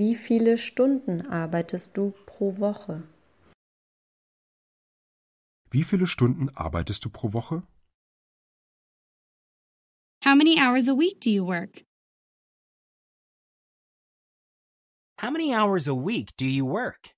Wie viele Stunden arbeitest du pro Woche? Wie viele Stunden arbeitest du pro Woche? How many hours a week do you work? How many hours a week do you work?